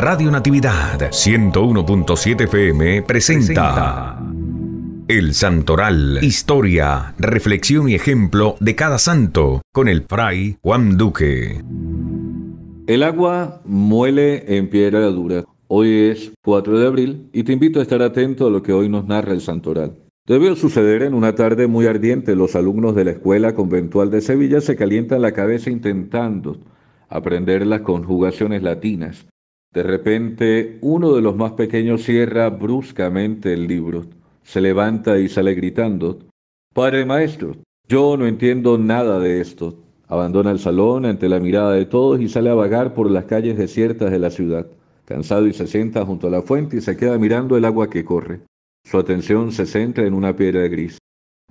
Radio Natividad 101.7 FM presenta El Santoral, historia, reflexión y ejemplo de cada santo con el fray Juan Duque. El agua muele en piedra dura. Hoy es 4 de abril y te invito a estar atento a lo que hoy nos narra el Santoral. Debió suceder en una tarde muy ardiente. Los alumnos de la Escuela Conventual de Sevilla se calientan la cabeza intentando aprender las conjugaciones latinas. De repente, uno de los más pequeños cierra bruscamente el libro, se levanta y sale gritando, Padre maestro, yo no entiendo nada de esto. Abandona el salón ante la mirada de todos y sale a vagar por las calles desiertas de la ciudad. Cansado y se sienta junto a la fuente y se queda mirando el agua que corre. Su atención se centra en una piedra gris,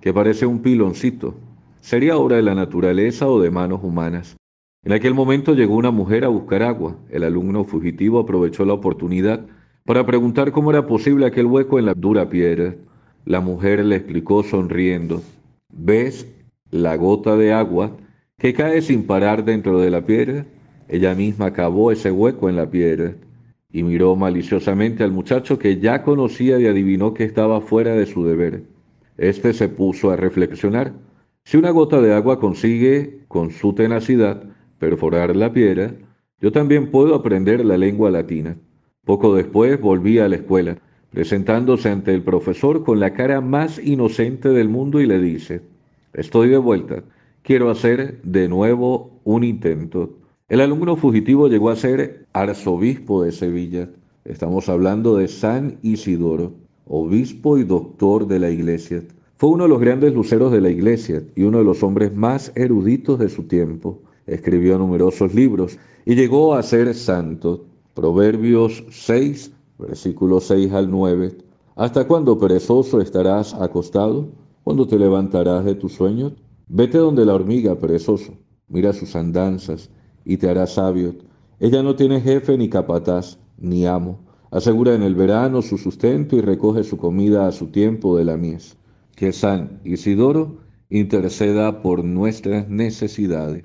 que parece un piloncito. Sería obra de la naturaleza o de manos humanas. En aquel momento llegó una mujer a buscar agua. El alumno fugitivo aprovechó la oportunidad para preguntar cómo era posible aquel hueco en la dura piedra. La mujer le explicó sonriendo, ¿ves la gota de agua que cae sin parar dentro de la piedra? Ella misma cavó ese hueco en la piedra y miró maliciosamente al muchacho que ya conocía y adivinó que estaba fuera de su deber. Este se puso a reflexionar. Si una gota de agua consigue, con su tenacidad, perforar la piedra, yo también puedo aprender la lengua latina. Poco después volví a la escuela, presentándose ante el profesor con la cara más inocente del mundo y le dice, estoy de vuelta, quiero hacer de nuevo un intento. El alumno fugitivo llegó a ser arzobispo de Sevilla. Estamos hablando de San Isidoro, obispo y doctor de la iglesia. Fue uno de los grandes luceros de la iglesia y uno de los hombres más eruditos de su tiempo escribió numerosos libros y llegó a ser santo. Proverbios 6, versículo 6 al 9. ¿Hasta cuándo perezoso estarás acostado? ¿Cuándo te levantarás de tus sueños? Vete donde la hormiga, perezoso. Mira sus andanzas y te hará sabio. Ella no tiene jefe ni capataz ni amo. Asegura en el verano su sustento y recoge su comida a su tiempo de la mies. Que San Isidoro interceda por nuestras necesidades.